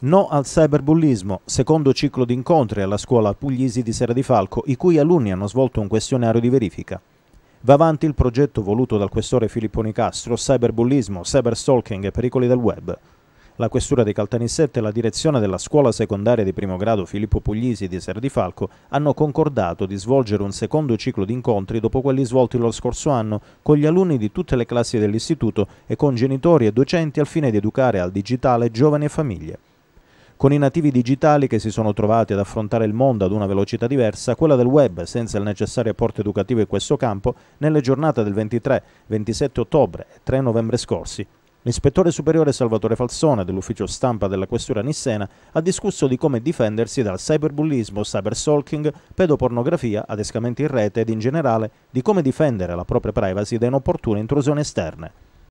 No al cyberbullismo, secondo ciclo di incontri alla scuola Puglisi di Sera di Falco, i cui alunni hanno svolto un questionario di verifica. Va avanti il progetto voluto dal questore Filippo Nicastro, cyberbullismo, cyberstalking e pericoli del web. La questura di Caltanissette e la direzione della scuola secondaria di primo grado Filippo Puglisi di Sera di Falco hanno concordato di svolgere un secondo ciclo di incontri dopo quelli svolti lo scorso anno con gli alunni di tutte le classi dell'istituto e con genitori e docenti al fine di educare al digitale giovani e famiglie. Con i nativi digitali che si sono trovati ad affrontare il mondo ad una velocità diversa, quella del web, senza il necessario apporto educativo in questo campo, nelle giornate del 23, 27 ottobre e 3 novembre scorsi, L'ispettore superiore Salvatore Falsone dell'ufficio stampa della Questura Nissena ha discusso di come difendersi dal cyberbullismo, cybersalking, pedopornografia, adescamenti in rete ed in generale di come difendere la propria privacy da inopportune intrusioni esterne.